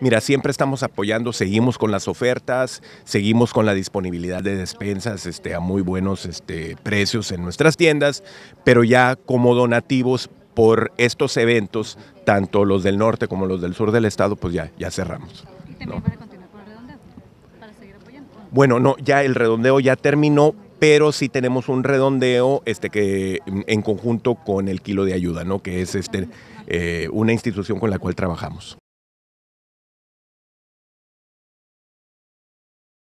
Mira, siempre estamos apoyando, seguimos con las ofertas, seguimos con la disponibilidad de despensas este, a muy buenos este, precios en nuestras tiendas, pero ya como donativos por estos eventos, tanto los del norte como los del sur del estado, pues ya, ya cerramos. ¿Y también continuar con el redondeo? ¿Para seguir apoyando? Bueno, no, ya el redondeo ya terminó, pero sí tenemos un redondeo este, que, mm, en conjunto con el kilo de ayuda, ¿no? que es este, eh, una institución con la cual trabajamos.